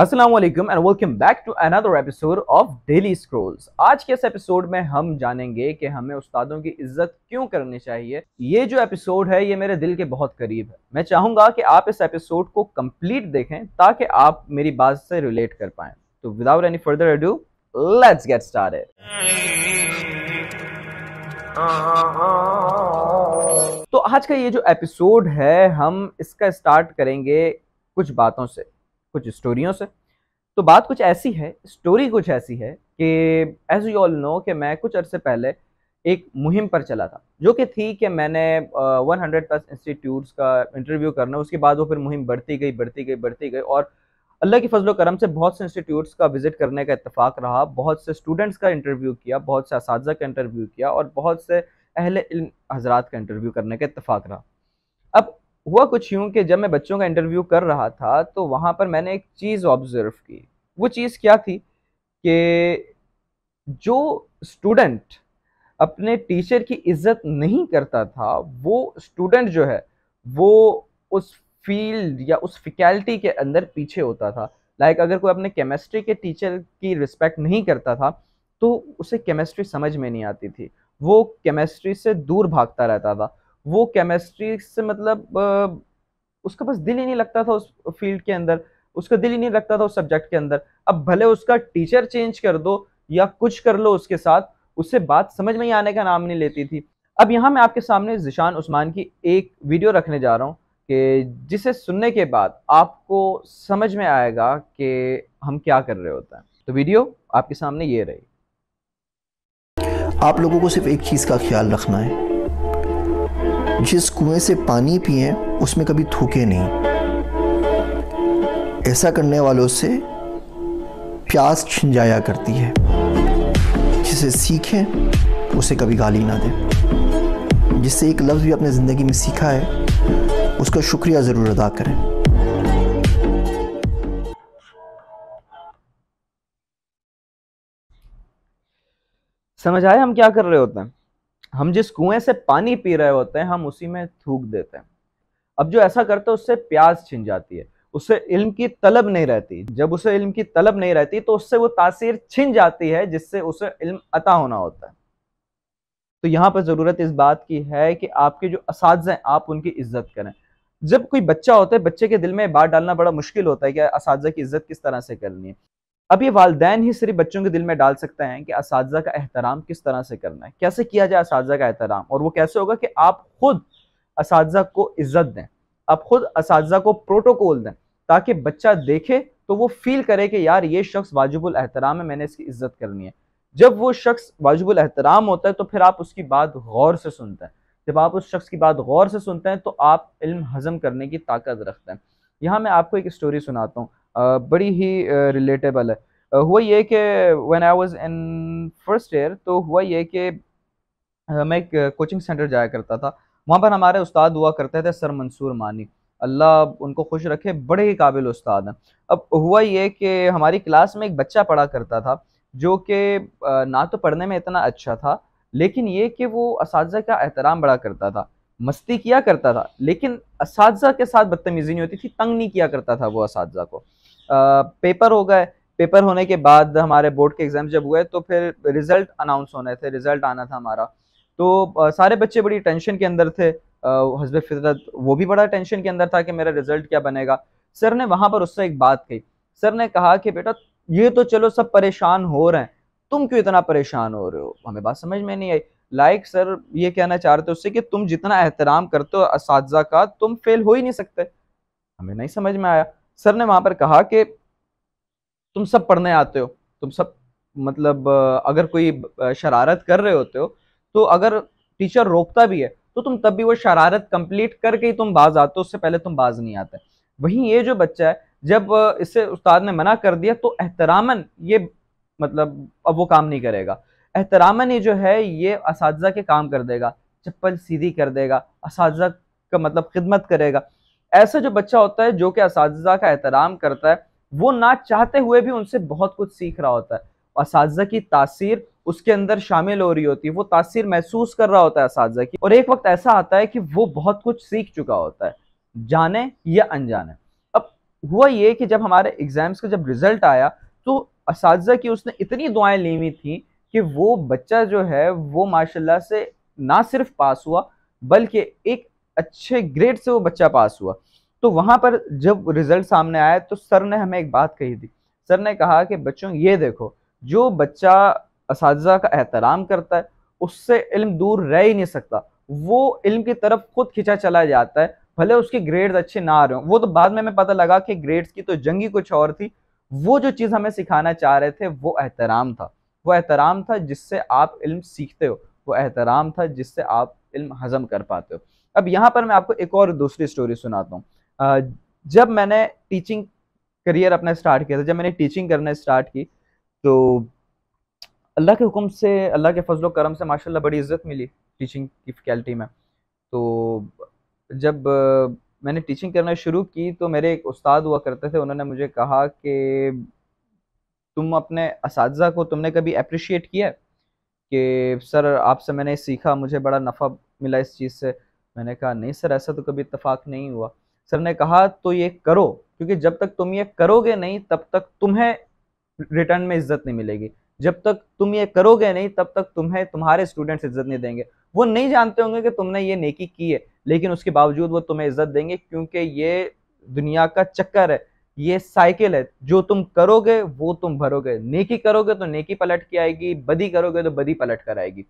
Aslam and welcome back to another episode of Daily Scrolls आज के इस एपिसोड में हम जानेंगे कि हमें उस्तादों की इज्जत क्यों करनी चाहिए ये जो एपिसोड है ये मेरे दिल के बहुत करीब है मैं चाहूँगा कि आप इस एपिसोड को कंप्लीट देखें ताकि आप मेरी बात से रिलेट कर पाएं तो without any further do let's get started तो आज का ये जो एपिसोड है हम इसका स्टार्ट करेंगे कुछ बातों से कुछ स्टोरियों से तो बात कुछ ऐसी है स्टोरी कुछ ऐसी है कि एज यू ऑल नो कि मैं कुछ अरसे पहले एक मुहिम पर चला था जो कि थी कि मैंने वन हंड्रेड प्लस इंस्टीट्यूट्स का इंटरव्यू करना उसके बाद वो फिर मुहिम बढ़ती गई बढ़ती गई बढ़ती गई और अल्लाह के फजल करम से बहुत से इंस्टीट्यूट्स का विज़िट करने का इतफाक़ रहा बहुत से स्टूडेंट्स का इंटरव्यू किया बहुत से इस का इंटरव्यू किया और बहुत से अहल हजरात का इंटरव्यू करने का इतफाक़ रहा हुआ कुछ यूँ कि जब मैं बच्चों का इंटरव्यू कर रहा था तो वहाँ पर मैंने एक चीज़ ऑब्ज़र्व की वो चीज़ क्या थी कि जो स्टूडेंट अपने टीचर की इज्जत नहीं करता था वो स्टूडेंट जो है वो उस फील्ड या उस फैकल्टी के अंदर पीछे होता था लाइक like अगर कोई अपने केमिस्ट्री के टीचर की रिस्पेक्ट नहीं करता था तो उसे केमिस्ट्री समझ में नहीं आती थी वो केमिस्ट्री से दूर भागता रहता था वो केमिस्ट्री से मतलब उसका बस दिल ही नहीं लगता था उस फील्ड के अंदर उसका दिल ही नहीं लगता था उस सब्जेक्ट के अंदर अब भले उसका टीचर चेंज कर दो या कुछ कर लो उसके साथ उससे बात समझ में ही आने का नाम नहीं लेती थी अब यहाँ मैं आपके सामने जिशान उस्मान की एक वीडियो रखने जा रहा हूँ कि जिसे सुनने के बाद आपको समझ में आएगा कि हम क्या कर रहे होते हैं तो वीडियो आपके सामने ये रही आप लोगों को सिर्फ एक चीज़ का ख्याल रखना है जिस कुएं से पानी पिए उसमें कभी थूके नहीं ऐसा करने वालों से प्यास छिन जाया करती है जिसे सीखें उसे कभी गाली ना दे जिससे एक लफ्ज़ भी अपने ज़िंदगी में सीखा है उसका शुक्रिया ज़रूर अदा करें समझ आए हम क्या कर रहे होते हैं हम जिस कुएं से पानी पी रहे होते हैं हम उसी में थूक देते हैं अब जो ऐसा करते हैं उससे प्याज छिन जाती है उससे इल्म की तलब नहीं रहती जब उसे इल्म की तलब नहीं रहती तो उससे वो तासीर छिन जाती है जिससे उसे इल्म अता होना होता है तो यहाँ पर ज़रूरत इस बात की है कि आपके जो इस आप उनकी इज्जत करें जब कोई बच्चा होता है बच्चे के दिल में बात डालना बड़ा मुश्किल होता है कि इस की इज्जत किस तरह से करनी है अब ये वालदेन ही सिर्फ बच्चों के दिल में डाल सकते हैं कि इस का एहतराम किस तरह से करना है कैसे किया जाए इस का एहतराम और वो कैसे होगा कि आप खुद इस को इज्जत दें आप खुद इस को प्रोटोकॉल दें ताकि बच्चा देखे तो वो फील करे कि यार ये शख्स वाजिबुल एहतराम है मैंने इसकी इज्जत करनी है जब वो शख्स वाजिबुल एहतराम होता है तो फिर आप उसकी बात गौर से सुनते हैं जब आप उस शख्स की बात गौर से सुनते हैं तो आप इल्म हज़म करने की ताकत रखते हैं यहाँ मैं आपको एक स्टोरी सुनाता हूँ बड़ी ही रिलेटेबल है हुआ ये कि when I was in first year तो हुआ ये कि मैं एक कोचिंग सेंटर जाया करता था वहाँ पर हमारे उस्ताद हुआ करते थे सर मंसूर मानी अल्लाह उनको खुश रखे बड़े ही काबिल उस्ताद हैं अब हुआ ये कि हमारी क्लास में एक बच्चा पढ़ा करता था जो कि ना तो पढ़ने में इतना अच्छा था लेकिन ये कि वो इस का एहतराम बड़ा करता था मस्ती किया करता था लेकिन इस के साथ बदतमीज़ी नहीं होती थी तंग नहीं किया करता था वो इस को पेपर हो गए पेपर होने के बाद हमारे बोर्ड के एग्ज़ाम जब हुए तो फिर रिज़ल्ट अनाउंस होने थे रिज़ल्ट आना था हमारा तो आ, सारे बच्चे बड़ी टेंशन के अंदर थे हजब फितरत वो भी बड़ा टेंशन के अंदर था कि मेरा रिज़ल्ट क्या बनेगा सर ने वहां पर उससे एक बात कही सर ने कहा कि बेटा ये तो चलो सब परेशान हो रहे हैं तुम क्यों इतना परेशान हो रहे हो हमें बात समझ में नहीं आई लाइक सर ये कहना चाह रहे थे उससे कि तुम जितना एहतराम करते हो इस का तुम फेल हो ही नहीं सकते हमें नहीं समझ में आया सर ने वहाँ पर कहा कि तुम सब पढ़ने आते हो तुम सब मतलब अगर कोई शरारत कर रहे होते हो तो अगर टीचर रोकता भी है तो तुम तब भी वो शरारत कंप्लीट करके ही तुम बाज आते हो उससे पहले तुम बाज नहीं आते वहीं ये जो बच्चा है जब इसे उस्ताद ने मना कर दिया तो एहतरामन ये मतलब अब वो काम नहीं करेगा एहतरामन ये जो है ये इस के काम कर देगा चप्पल सीधी कर देगा इस का मतलब खिदमत करेगा ऐसा जो बच्चा होता है जो कि इस का एहतराम करता है वो ना चाहते हुए भी उनसे बहुत कुछ सीख रहा होता है इस की तासीर उसके अंदर शामिल हो रही होती है वो तासीर महसूस कर रहा होता है इस की और एक वक्त ऐसा आता है कि वो बहुत कुछ सीख चुका होता है जाने या अनजाने अब हुआ ये कि जब हमारे एग्ज़ाम्स का जब रिज़ल्ट आया तो इस की उसने इतनी दुआएं ली हुई थी कि वो बच्चा जो है वो माशाल्लाह से ना सिर्फ पास हुआ बल्कि एक अच्छे ग्रेड से वो बच्चा पास हुआ तो वहाँ पर जब रिजल्ट सामने आया तो सर ने हमें एक बात कही थी सर ने कहा कि बच्चों ये देखो जो बच्चा इस का एहतराम करता है उससे इल्म दूर रह ही नहीं सकता वो इल्म की तरफ खुद खिंचा चला जाता है भले उसके ग्रेड्स अच्छे ना आ रहे हो वो तो बाद में हमें पता लगा कि ग्रेड्स की तो जंगी कुछ और थी वो जो चीज़ हमें सिखाना चाह रहे थे वो एहतराम था वो एहतराम था जिससे आप इल्म सीखते हो वो एहतराम था जिससे आप इल्म हज़म कर पाते हो अब यहाँ पर मैं आपको एक और दूसरी स्टोरी सुनाता हूँ जब मैंने टीचिंग करियर अपना स्टार्ट किया था जब मैंने टीचिंग करना स्टार्ट की तो अल्लाह के हुक्म से अल्लाह के फजल करम से माशाल्लाह बड़ी इज़्ज़त मिली टीचिंग की फैकल्टी में तो जब मैंने टीचिंग करना शुरू की तो मेरे एक उस्ताद हुआ करते थे उन्होंने मुझे कहा कि तुम अपने इस को तुमने कभी अप्रिशिएट किया कि सर आपसे मैंने सीखा मुझे बड़ा नफ़ा मिला इस चीज़ से मैंने कहा नहीं सर ऐसा तो कभी इतफाक नहीं हुआ सर ने कहा तो ये करो क्योंकि जब तक तुम ये करोगे नहीं तब तक तुम्हें रिटर्न में इज्जत नहीं मिलेगी जब तक तुम ये करोगे नहीं तब तक तुम्हें तुम्हारे स्टूडेंट्स इज्जत नहीं देंगे वो नहीं जानते होंगे कि तुमने ये नेकी की है लेकिन उसके बावजूद वो तुम्हें इज्जत देंगे क्योंकि ये दुनिया का चक्कर है ये साइकिल है जो तुम करोगे वो तुम भरोगे नेकी करोगे तो नेकी पलट के आएगी बदी करोगे तो बदी पलट कर आएगी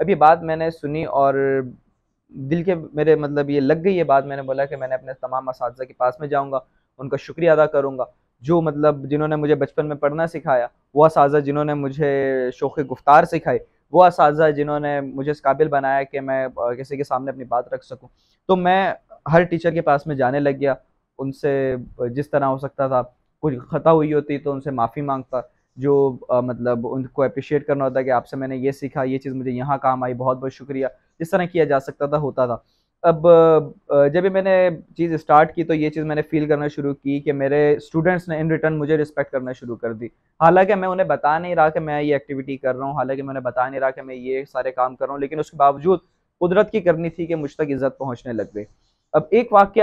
अब ये बात मैंने सुनी और दिल के मेरे मतलब ये लग गई है बात मैंने बोला कि मैंने अपने तमाम इस के पास में जाऊँगा उनका शुक्रिया अदा करूँगा जो मतलब जिन्होंने मुझे बचपन में पढ़ना सिखाया वो इस जिन्होंने मुझे शोख़ गुफ्तार सिखाई वो इस जिन्होंने मुझे इस काबिल बनाया कि मैं किसी के सामने अपनी बात रख सकूँ तो मैं हर टीचर के पास में जाने लग गया उनसे जिस तरह हो सकता था कुछ खता हुई होती तो उनसे माफ़ी मांगता जो आ, मतलब उनको अप्रिशिएट करना होता है कि आपसे मैंने ये सीखा ये चीज़ मुझे यहाँ काम आई बहुत बहुत शुक्रिया इस तरह किया जा सकता था होता था अब जब भी मैंने चीज़ स्टार्ट की तो ये चीज़ मैंने फील करना शुरू की कि मेरे स्टूडेंट्स ने इन रिटर्न मुझे रिस्पेक्ट करना शुरू कर दी हालांकि मैं उन्हें बता नहीं रहा कि मैं ये एक्टिविटी कर रहा हूँ हालांकि मैं उन्हें बता नहीं रहा कि मैं ये सारे काम कर रहा हूँ लेकिन उसके बावजूद कुदरत की करनी थी कि मुझ तक इज़्ज़त पहुँचने लग गई अब एक वाक्य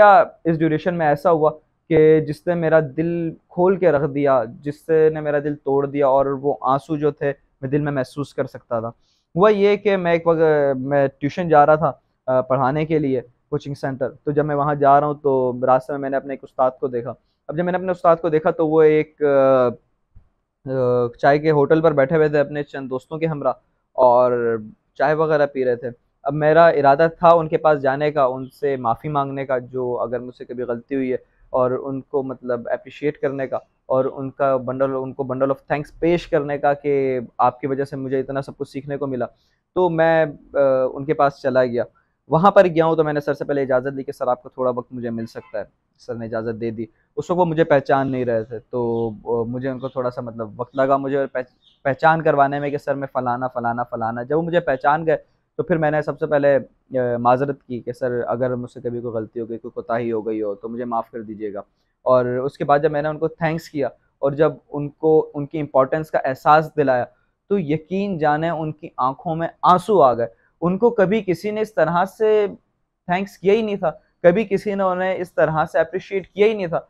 इस ड्यूरेशन में ऐसा हुआ कि जिसने मेरा दिल खोल के रख दिया जिससे ने मेरा दिल तोड़ दिया और वो आंसू जो थे मैं दिल में महसूस कर सकता था हुआ ये कि मैं एक वक्त मैं ट्यूशन जा रहा था पढ़ाने के लिए कोचिंग सेंटर तो जब मैं वहाँ जा रहा हूँ तो रास्ते में मैंने अपने एक उस्ताद को देखा अब जब मैंने अपने उस्ताद को देखा तो वो एक चाय के होटल पर बैठे हुए थे अपने चंद दोस्तों के हमरा और चाय वगैरह पी रहे थे अब मेरा इरादा था उनके पास जाने का उनसे माफ़ी मांगने का जो अगर मुझसे कभी गलती हुई है और उनको मतलब अप्रिशिएट करने का और उनका बंडल उनको बंडल ऑफ थैंक्स पेश करने का कि आपकी वजह से मुझे इतना सब कुछ सीखने को मिला तो मैं आ, उनके पास चला गया वहाँ पर गया हूँ तो मैंने सर से पहले इजाज़त ली कि सर आपको थोड़ा वक्त मुझे मिल सकता है सर ने इजाज़त दे दी उस वक्त वो मुझे पहचान नहीं रहे थे तो मुझे उनको थोड़ा सा मतलब वक्त लगा मुझे पहचान करवाने में कि सर मैं फ़लाना फ़लाना फ़लाना जब वो मुझे पहचान गए तो फिर मैंने सबसे पहले माजरत की कि सर अगर मुझसे कभी कोई गलती हो गई कोई कोताही हो गई हो तो मुझे माफ़ कर दीजिएगा और उसके बाद जब मैंने उनको थैंक्स किया और जब उनको उनकी इम्पोर्टेंस का एहसास दिलाया तो यकीन जाने उनकी आंखों में आंसू आ गए उनको कभी किसी ने इस तरह से थैंक्स किया ही नहीं था कभी किसी ने उन्हें इस तरह से अप्रिशिएट किया ही नहीं था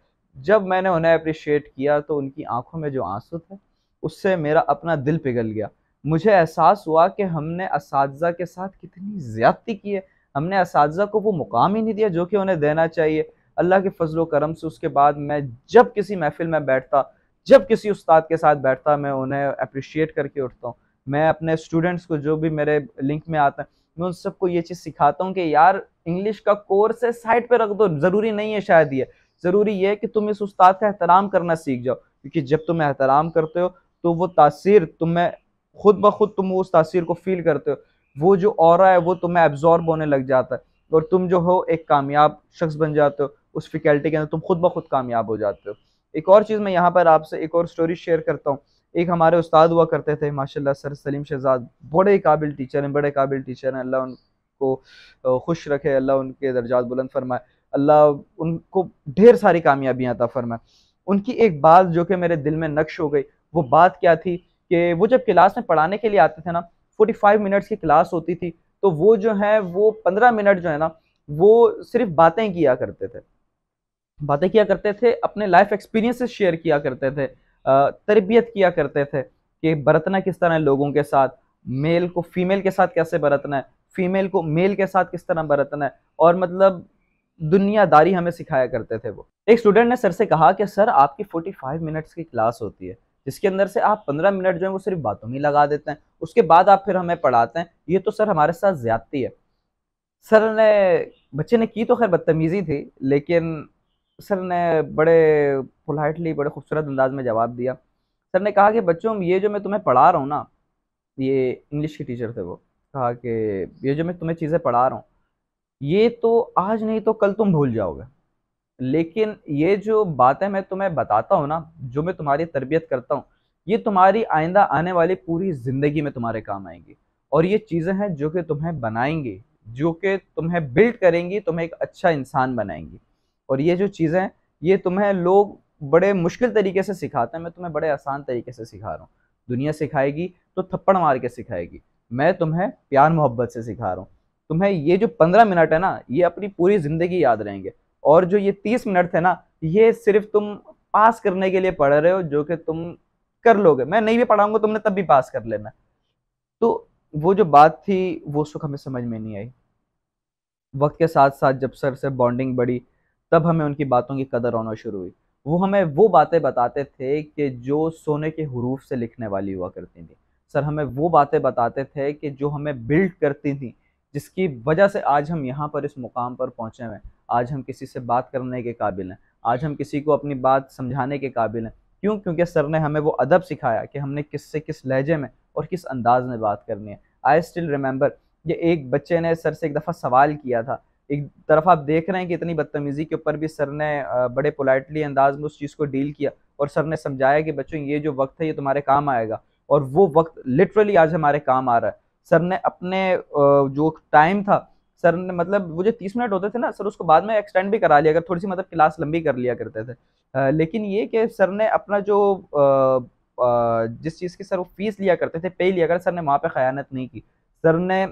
जब मैंने उन्हें अप्रिशिएट किया तो उनकी आंखों में जो आंसू थे उससे मेरा अपना दिल पिघल गया मुझे एहसास हुआ कि हमने इस के साथ कितनी ज़्यादती की है हमने इस को वो मुकाम ही नहीं दिया जो कि उन्हें देना चाहिए अल्लाह के फजल करम से उसके बाद मैं जब किसी महफिल में बैठता जब किसी उस्ताद के साथ बैठता मैं उन्हें अप्रिशिएट करके उठता हूँ मैं अपने स्टूडेंट्स को जो भी मेरे लिंक में आते हैं मैं उन सबको ये चीज़ सिखाता हूँ कि यार इंग्लिश का कोर्स है साइड पे रख दो ज़रूरी नहीं है शायद ये ज़रूरी ये है कि तुम इस उस्ताद का एहतराम करना सीख जाओ क्योंकि जब तुम एहतराम करते हो तो वो तासीर तुम्हें खुद ब खुद तुम उस तासीर को फील करते हो वो जो और है वो तुम्हें एब्जॉर्ब होने लग जाता है और तुम जो हो एक कामयाब शख्स बन जाते हो उस फैकल्टी के अंदर तुम खुद ब खुद कामयाब हो जाते हो एक और चीज़ मैं यहाँ पर आपसे एक और स्टोरी शेयर करता हूँ एक हमारे उस्ताद हुआ करते थे माशाल्लाह सर सलीम शहजाद बड़े काबिल टीचर हैं बड़े काबिल टीचर हैं अल्लाह उनको खुश रखे अल्लाह उनके दर्जात बुलंद फरमाए अल्लाह उनको ढेर सारी कामयाबियाँ अता फरमाए उनकी एक बात जो कि मेरे दिल में नक्श हो गई वो बात क्या थी कि वो जब क्लास में पढ़ाने के लिए आते थे ना 45 मिनट्स की क्लास होती थी तो वो जो है वो 15 मिनट जो है ना वो सिर्फ बातें किया करते थे बातें किया करते थे अपने लाइफ एक्सपीरियंसेस शेयर किया करते थे तरबियत किया करते थे कि बरतना किस तरह लोगों के साथ मेल को फीमेल के साथ कैसे बरतना है फीमेल को मेल के साथ किस तरह बरतना है और मतलब दुनियादारी हमें सिखाया करते थे वो एक स्टूडेंट ने सर से कहा कि सर आपकी 45 मिनट्स की क्लास होती है जिसके अंदर से आप पंद्रह मिनट जो है वो सिर्फ बातों में लगा देते हैं उसके बाद आप फिर हमें पढ़ाते हैं ये तो सर हमारे साथ ज्यादती है सर ने बच्चे ने की तो खैर बदतमीज़ी थी लेकिन सर ने बड़े पोलाइटली बड़े खूबसूरत अंदाज में जवाब दिया सर ने कहा कि बच्चों ये जो मैं तुम्हें पढ़ा रहा हूँ ना ये इंग्लिश के टीचर थे वो कहा कि ये जो मैं तुम्हें चीज़ें पढ़ा रहा हूँ ये तो आज नहीं तो कल तुम भूल जाओगे लेकिन ये जो बातें मैं तुम्हें बताता हूँ ना जो मैं तुम्हारी तरबियत करता हूँ ये तुम्हारी आइंदा आने वाली पूरी ज़िंदगी में तुम्हारे काम आएंगी और ये चीज़ें हैं जो कि तुम्हें बनाएंगी जो कि तुम्हें बिल्ड करेंगी तुम्हें एक अच्छा इंसान बनाएंगी और ये जो चीज़ें हैं ये तुम्हें लोग बड़े मुश्किल तरीके से सिखाते हैं मैं तुम्हें बड़े आसान तरीके से सिखा रहा हूँ दुनिया सिखाएगी तो थप्पड़ मार के सिखाएगी मैं तुम्हें प्यार मोहब्बत से सिखा रहा हूँ तुम्हें ये जो पंद्रह मिनट है ना ये अपनी पूरी ज़िंदगी याद रहेंगे और जो ये तीस मिनट थे ना ये सिर्फ तुम पास करने के लिए पढ़ रहे हो जो कि तुम कर लोगे मैं नहीं भी पढ़ाऊंगा तुमने तब भी पास कर लेना तो वो जो बात थी वो सुख हमें समझ में नहीं आई वक्त के साथ साथ जब सर से बॉन्डिंग बढ़ी तब हमें उनकी बातों की कदर होना शुरू हुई वो हमें वो बातें बताते थे कि जो सोने के हरूफ से लिखने वाली हुआ करती थी सर हमें वो बातें बताते थे कि जो हमें बिल्ड करती थी जिसकी वजह से आज हम यहाँ पर इस मुकाम पर पहुँचे हुए आज हम किसी से बात करने के काबिल हैं आज हम किसी को अपनी बात समझाने के काबिल हैं क्यों क्योंकि सर ने हमें वो अदब सिखाया कि हमने किस से किस लहजे में और किस अंदाज में बात करनी है आई स्टिल रिमेंबर ये एक बच्चे ने सर से एक दफ़ा सवाल किया था एक तरफ आप देख रहे हैं कि इतनी बदतमीज़ी के ऊपर भी सर ने बड़े पोलाइटली अंदाज में उस चीज़ को डील किया और सर ने समझाया कि बच्चों ये जो वक्त है ये तुम्हारे काम आएगा और वो वक्त लिटरली आज हमारे काम आ रहा है सर ने अपने जो टाइम था सर ने मतलब वो जो तीस मिनट होते थे ना सर उसको बाद में एक्सटेंड भी करा लिया अगर थोड़ी सी मतलब क्लास लंबी कर लिया करते थे आ, लेकिन ये कि सर ने अपना जो आ, आ, जिस चीज़ की सर वो फीस लिया करते थे पे लिया कर सर ने वहाँ पे खयानत नहीं की सर ने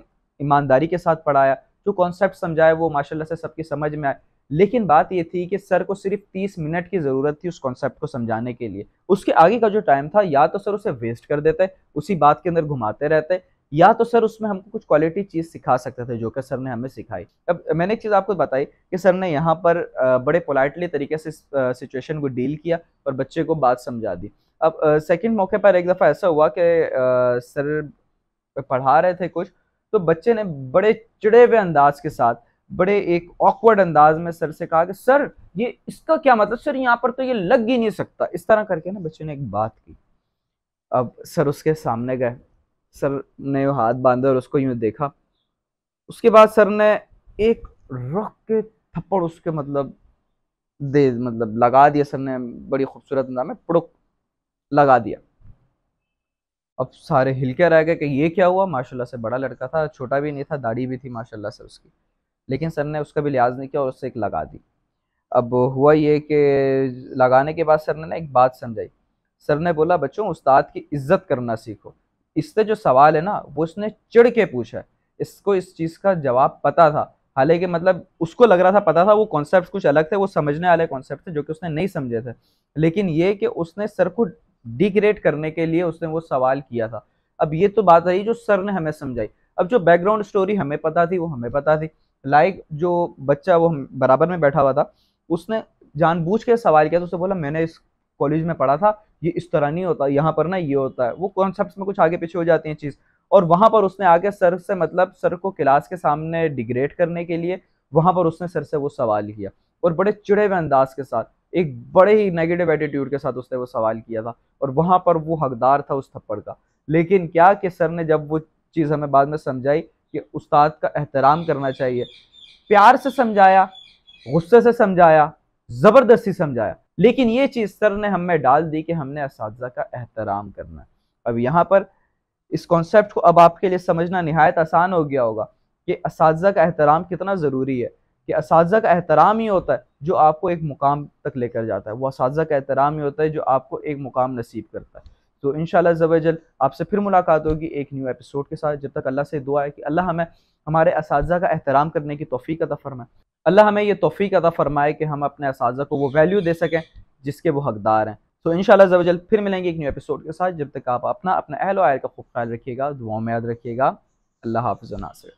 ईमानदारी के साथ पढ़ाया जो कॉन्सेप्ट समझाया वो माशाल्लाह से सबकी समझ में आए लेकिन बात ये थी कि सर को सिर्फ तीस मिनट की ज़रूरत थी उस कॉन्सेप्ट को समझाने के लिए उसके आगे का जो टाइम था या तो सर उसे वेस्ट कर देते उसी बात के अंदर घुमाते रहते या तो सर उसमें हमको कुछ क्वालिटी चीज़ सिखा सकते थे जो कि सर ने हमें सिखाई अब मैंने एक चीज़ आपको बताई कि सर ने यहाँ पर बड़े पोलाइटली तरीके से सिचुएशन को डील किया और बच्चे को बात समझा दी अब सेकंड मौके पर एक दफ़ा ऐसा हुआ कि सर पढ़ा रहे थे कुछ तो बच्चे ने बड़े चिड़े हुए अंदाज के साथ बड़े एक ऑकवर्ड अंदाज में सर से कहा कि सर ये इसका क्या मतलब सर यहाँ पर तो ये लग ही नहीं सकता इस तरह करके ना बच्चे ने एक बात की अब सर उसके सामने गए सर ने हाथ बांधा और उसको यूँ देखा उसके बाद सर ने एक रख के थप्पड़ उसके मतलब दे मतलब लगा दिया सर ने बड़ी खूबसूरत अंदाज में पुड़ुक लगा दिया अब सारे हिलके रह गए कि ये क्या हुआ माशाल्लाह से बड़ा लड़का था छोटा भी नहीं था दाढ़ी भी थी माशाल्लाह से उसकी लेकिन सर ने उसका भी लिहाज नहीं किया और उससे एक लगा दी अब हुआ ये कि लगाने के बाद सर ने ना एक बात समझाई सर ने बोला बच्चों उस्ताद की इज्जत करना सीखो इससे जो सवाल है ना वो उसने चिड़ के पूछा है इसको इस चीज़ का जवाब पता था हालांकि मतलब उसको लग रहा था पता था वो कॉन्सेप्ट कुछ अलग थे वो समझने वाले कॉन्सेप्ट थे जो कि उसने नहीं समझे थे लेकिन ये कि उसने सर को डिग्रेड करने के लिए उसने वो सवाल किया था अब ये तो बात आई जो सर ने हमें समझाई अब जो बैकग्राउंड स्टोरी हमें पता थी वो हमें पता थी लाइक जो बच्चा वो बराबर में बैठा हुआ था उसने जानबूझ के सवाल किया तो उसने बोला मैंने इस कॉलेज में पढ़ा था ये इस तरह नहीं होता यहाँ पर ना ये होता है वो कॉन्सेप्ट में कुछ आगे पीछे हो जाती है चीज़ और वहाँ पर उसने आगे सर से मतलब सर को क्लास के सामने डिग्रेड करने के लिए वहाँ पर उसने सर से वो सवाल किया और बड़े चिड़े हुए अंदाज के साथ एक बड़े ही नेगेटिव एटीट्यूड के साथ उसने वो सवाल किया था और वहाँ पर वो हकदार था उस थप्पड़ का लेकिन क्या कि सर ने जब वो चीज़ हमें बाद में समझाई कि उस्ताद का एहतराम करना चाहिए प्यार से समझाया गुस्से से समझाया ज़बरदस्ती समझाया लेकिन ये चीज़ सर ने हमें डाल दी कि हमने इस का एहतराम करना अब यहाँ पर इस कॉन्सेप्ट को अब आपके लिए समझना नहायत आसान हो गया होगा कि इस का एहतराम कितना ज़रूरी है कि इस का एहतराम ही होता है जो आपको एक मुकाम तक लेकर जाता है वो इस का एहतराम ही होता है जो आपको एक मुकाम नसीब करता है तो इन जल्द आपसे फिर मुलाकात होगी एक न्यू एपिसोड के साथ जब तक अल्लाह से दुआ है कि अल्लाह हमें हमारे इस का एहतराम करने की तोफ़ी का दफर में अल्लाह हमें ये तोफ़ी अदा फरमाए कि हम अपने इस को वो वैल्यू दे सकें जिसके वो हकदार हैं तो इन शजल फिर मिलेंगे एक न्यू एपिसोड के साथ जब तक आप अपना अपना अहल का खूब ख्याल रखिएगा दुआओं में याद रखिएगा अल्लाह हाफ़ नासिर